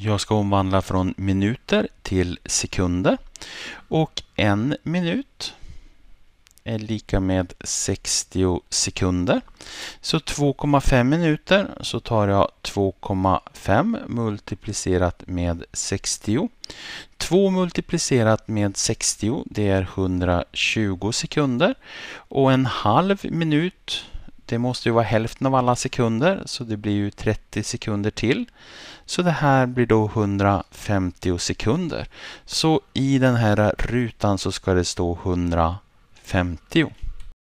Jag ska omvandla från minuter till sekunder. Och en minut är lika med 60 sekunder. Så 2,5 minuter så tar jag 2,5 multiplicerat med 60. 2 multiplicerat med 60 det är 120 sekunder. Och en halv minut det måste ju vara hälften av alla sekunder så det blir ju 30 sekunder till. Så det här blir då 150 sekunder. Så i den här rutan så ska det stå 150.